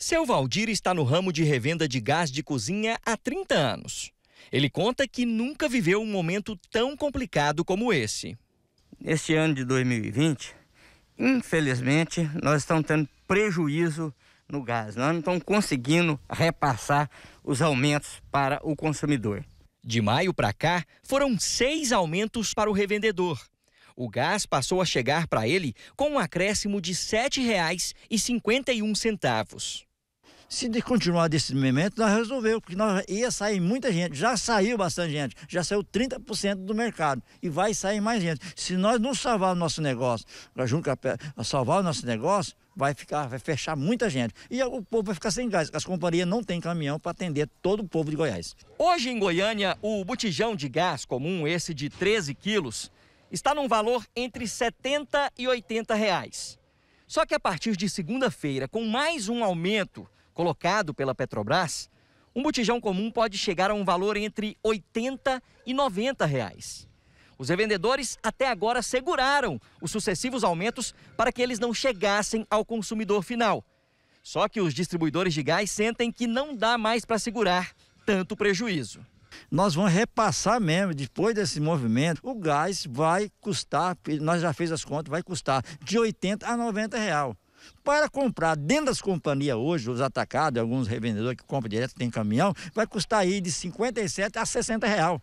Seu Valdir está no ramo de revenda de gás de cozinha há 30 anos. Ele conta que nunca viveu um momento tão complicado como esse. Neste ano de 2020, infelizmente, nós estamos tendo prejuízo no gás. Nós não estamos conseguindo repassar os aumentos para o consumidor. De maio para cá, foram seis aumentos para o revendedor. O gás passou a chegar para ele com um acréscimo de R$ 7,51 se de continuar desse momento, nós resolveu, porque nós ia sair muita gente, já saiu bastante gente, já saiu 30% do mercado e vai sair mais gente. Se nós não salvar o nosso negócio, junto a salvar o nosso negócio, vai ficar, vai fechar muita gente. E o povo vai ficar sem gás, as companhias não têm caminhão para atender todo o povo de Goiás. Hoje em Goiânia, o botijão de gás comum, esse de 13 quilos, está num valor entre 70 e 80 reais. Só que a partir de segunda-feira, com mais um aumento colocado pela Petrobras, um botijão comum pode chegar a um valor entre 80 e 90 reais. Os revendedores até agora seguraram os sucessivos aumentos para que eles não chegassem ao consumidor final. Só que os distribuidores de gás sentem que não dá mais para segurar tanto prejuízo. Nós vamos repassar mesmo, depois desse movimento, o gás vai custar, nós já fez as contas, vai custar de 80 a 90 reais para comprar dentro das companhias hoje, os atacados, alguns revendedores que compram direto, tem caminhão, vai custar aí de 57 a 60 real.